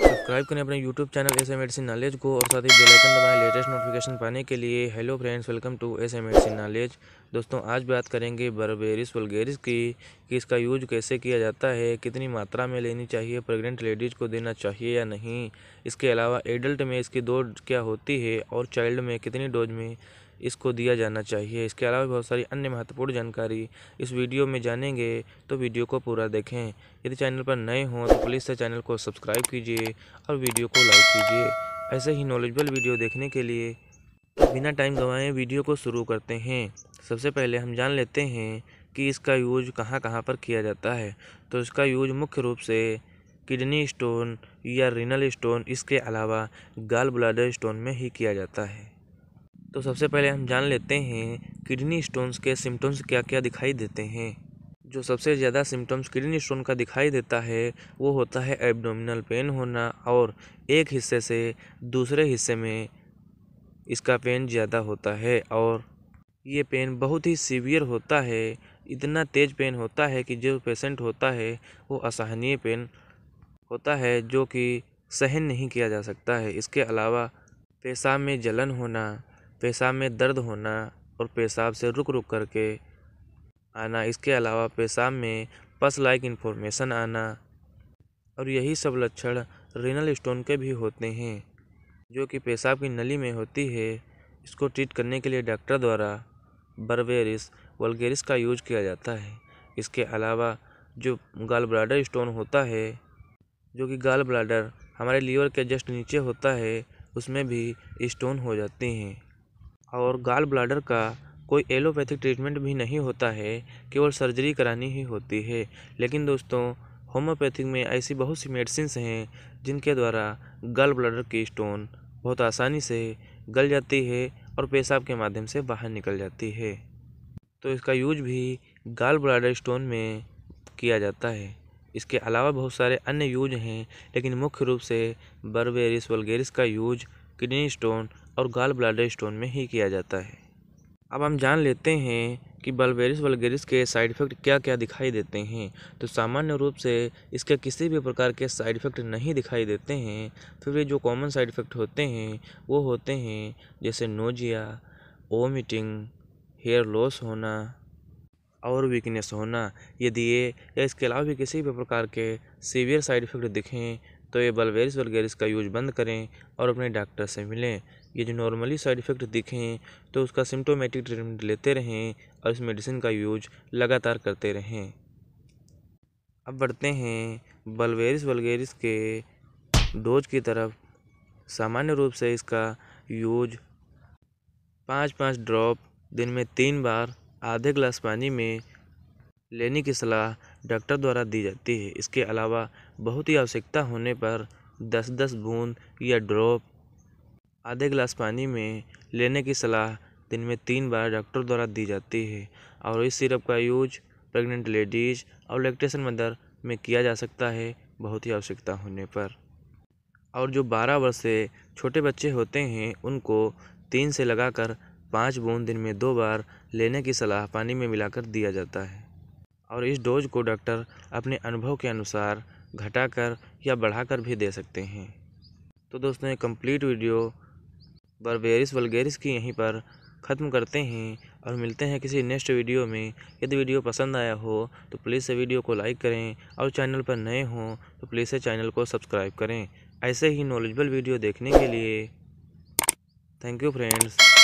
subscribe करें अपने YouTube channel S M एडसी नॉलेज को और साथ ही बेल आइकन दबाएं लेटेस्ट नोटिफिकेशन पाने के लिए hello friends welcome to S M एडसी नॉलेज दोस्तों आज बात करेंगे बर्बेरिस वलगेरिस की कि इसका यूज कैसे किया जाता है कितनी मात्रा में लेनी चाहिए प्रेग्नेंट लेडीज़ को देना चाहिए या नहीं इसके अलावा एडल्ट में इसकी डोज क्या होती है और चाइल्ड में कितनी डोज में इसको दिया जाना चाहिए इसके अलावा बहुत सारी अन्य महत्वपूर्ण जानकारी इस वीडियो में जानेंगे तो वीडियो को पूरा देखें यदि चैनल पर नए हों तो प्लीज़ से चैनल को सब्सक्राइब कीजिए और वीडियो को लाइक कीजिए ऐसे ही नॉलेजबल वीडियो देखने के लिए तो बिना टाइम गंवाए वीडियो को शुरू करते हैं सबसे पहले हम जान लेते हैं कि इसका यूज कहाँ कहाँ पर किया जाता है तो इसका यूज मुख्य रूप से किडनी स्टोन या रिनल स्टोन इसके अलावा गाल ब्लाडर स्टोन में ही किया जाता है तो सबसे पहले हम जान लेते हैं किडनी स्टोन्स के सिम्टम्स क्या क्या दिखाई देते हैं जो सबसे ज़्यादा सिम्टम्स किडनी स्टोन का दिखाई देता है वो होता है एब्डोमिनल पेन होना और एक हिस्से से दूसरे हिस्से में इसका पेन ज़्यादा होता है और ये पेन बहुत ही सीवियर होता है इतना तेज़ पेन होता है कि जो पेशेंट होता है वो असहनीय पेन होता है जो कि सहन नहीं किया जा सकता है इसके अलावा पेशाब में जलन होना पेशाब में दर्द होना और पेशाब से रुक रुक करके आना इसके अलावा पेशाब में पस लाइक इन्फॉर्मेशन आना और यही सब लक्षण रिनल स्टोन के भी होते हैं जो कि पेशाब की नली में होती है इसको ट्रीट करने के लिए डॉक्टर द्वारा बर्वेरिस वलगेरिस का यूज किया जाता है इसके अलावा जो गाल ब्लाडर स्टोन होता है जो कि गाल ब्लाडर हमारे लीवर के जस्ट नीचे होता है उसमें भी स्टोन हो जाते हैं और गाल ब्लाडर का कोई एलोपैथिक ट्रीटमेंट भी नहीं होता है केवल सर्जरी करानी ही होती है लेकिन दोस्तों होम्योपैथिक में ऐसी बहुत सी मेडिसिन हैं जिनके द्वारा गल ब्लाडर की स्टोन बहुत आसानी से गल जाती है और पेशाब के माध्यम से बाहर निकल जाती है तो इसका यूज भी गाल ब्लाडर स्टोन में किया जाता है इसके अलावा बहुत सारे अन्य यूज हैं लेकिन मुख्य रूप से बर्बेरिस वलगेरिस का यूज किडनी स्टोन और गाल ब्लाडर स्टोन में ही किया जाता है अब हम जान लेते हैं कि बल्बेरिस वलगेरिस के साइड इफ़ेक्ट क्या क्या दिखाई देते हैं तो सामान्य रूप से इसके किसी भी प्रकार के साइड इफ़ेक्ट नहीं दिखाई देते हैं फिर भी जो कॉमन साइड इफ़ेक्ट होते हैं वो होते हैं जैसे नोजिया ओमिटिंग हेयर लॉस होना और वीकनेस होना यदि ये या इसके अलावा भी किसी भी प्रकार के सीवियर साइड इफ़ेक्ट दिखें तो ये बलवेरिस वलगेरिस का यूज बंद करें और अपने डॉक्टर से मिलें ये जो नॉर्मली साइड इफ़ेक्ट दिखें तो उसका सिम्टोमेटिक ट्रीटमेंट लेते रहें और इस मेडिसिन का यूज लगातार करते रहें अब बढ़ते हैं बलवेरिस वलगेरिस के डोज की तरफ सामान्य रूप से इसका यूज पाँच पाँच ड्रॉप दिन में तीन बार आधे ग्लास पानी में लेने की सलाह डॉक्टर द्वारा दी जाती है इसके अलावा बहुत ही आवश्यकता होने पर दस दस बूंद या ड्रॉप आधे गिलास पानी में लेने की सलाह दिन में तीन बार डॉक्टर द्वारा दी जाती है और इस सिरप का यूज प्रेग्नेंट लेडीज़ और इलेक्ट्रेशन मदर में किया जा सकता है बहुत ही आवश्यकता होने पर और जो बारह वर्ष से छोटे बच्चे होते हैं उनको तीन से लगाकर पाँच बूंद दिन में दो बार लेने की सलाह पानी में मिलाकर दिया जाता है और इस डोज़ को डॉक्टर अपने अनुभव के अनुसार घटाकर या बढ़ाकर भी दे सकते हैं तो दोस्तों ये कंप्लीट वीडियो बर्बेरिस वलगेरिस की यहीं पर ख़त्म करते हैं और मिलते हैं किसी नेक्स्ट वीडियो में यदि वीडियो पसंद आया हो तो प्लीज़ से वीडियो को लाइक करें और चैनल पर नए हों तो प्लीज़ से चैनल को सब्सक्राइब करें ऐसे ही नॉलेजबल वीडियो देखने के लिए थैंक यू फ्रेंड्स